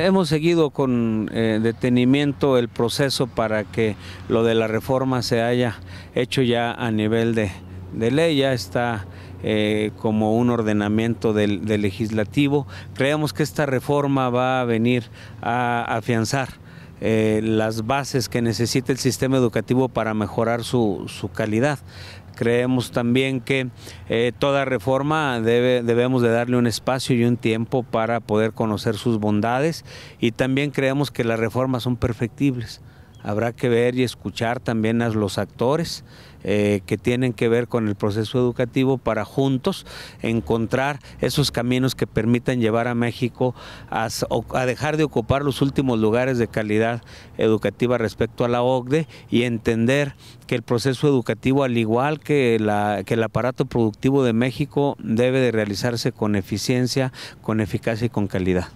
Hemos seguido con eh, detenimiento el proceso para que lo de la reforma se haya hecho ya a nivel de, ley, ya está eh, como un ordenamiento del, legislativo. Creemos que esta reforma va a venir a afianzar. Eh, las bases que necesita el sistema educativo para mejorar su calidad. Creemos también que eh, toda reforma debe, debemos de darle un espacio y un tiempo para poder conocer sus bondades y también creemos que las reformas son perfectibles habrá que ver y escuchar también a los actores eh, que tienen que ver con el proceso educativo para juntos encontrar esos caminos que permitan llevar a México a, dejar de ocupar los últimos lugares de calidad educativa respecto a la OCDE y entender que el proceso educativo, al igual que, que el aparato productivo de México, debe de realizarse con eficiencia, con eficacia y con calidad.